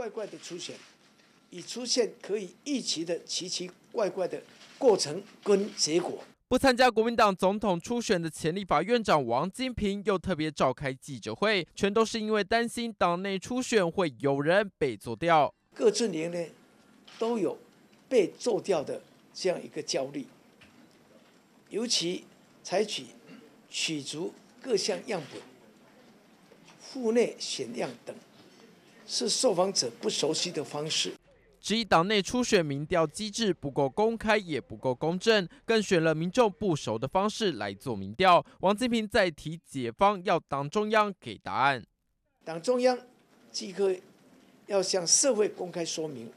怪怪的出现，以出现可以预期的奇奇怪怪的过程跟结果。不参加国民党总统初选的前立法院长王金平又特别召开记者会，全都是因为担心党内初选会有人被做掉。各阵营呢都有被做掉的这样一个焦虑，尤其采取取足各项样本、户内选样等。是受访者不熟悉的方式，质疑党内初选民调机制不够公开也不够公正，更选了民众不熟的方式来做民调。王金平再提解方，要党中央给答案。党中央即刻要向社会公开说明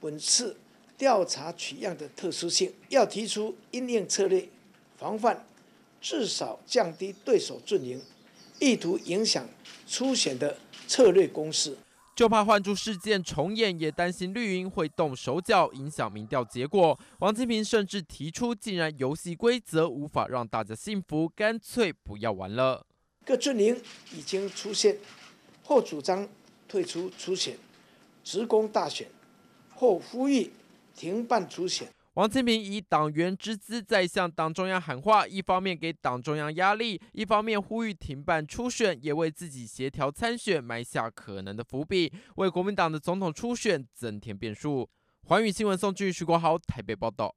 本次调查取样的特殊性，要提出应用策略，防范至少降低对手阵营意图影响初选的策略公式。就怕换柱事件重演，也担心绿营会动手脚影响民调结果。王金平甚至提出，既然游戏规则无法让大家信服，干脆不要玩了。各阵营已经出现，或主张退出初选；职工大选，或呼吁停办初选。王清平以党员之资在向党中央喊话，一方面给党中央压力，一方面呼吁停办初选，也为自己协调参选埋下可能的伏笔，为国民党的总统初选增添变数。环宇新闻送剧徐国豪台北报道。